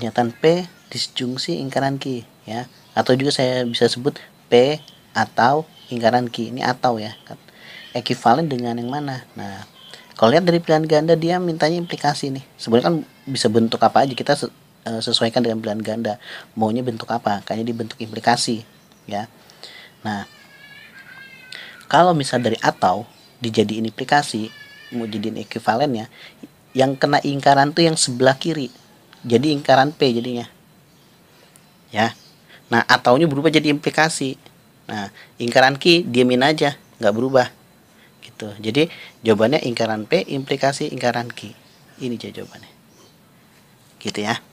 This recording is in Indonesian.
pernyataan P disjungsi ingkaran Q ya atau juga saya bisa sebut P atau ingkaran Q ini atau ya kan. ekivalen dengan yang mana nah kalau lihat dari pilihan ganda dia mintanya implikasi nih sebenarnya kan bisa bentuk apa aja kita e, sesuaikan dengan pilihan ganda maunya bentuk apa kayaknya dibentuk implikasi ya nah kalau misal dari atau dijadiin implikasi mau jadiin ekivalennya yang kena ingkaran tuh yang sebelah kiri jadi ingkaran P jadinya ya nah ataunya berubah jadi implikasi nah ingkaran Q diamin aja nggak berubah gitu jadi jawabannya ingkaran P implikasi ingkaran Q ini jawabannya gitu ya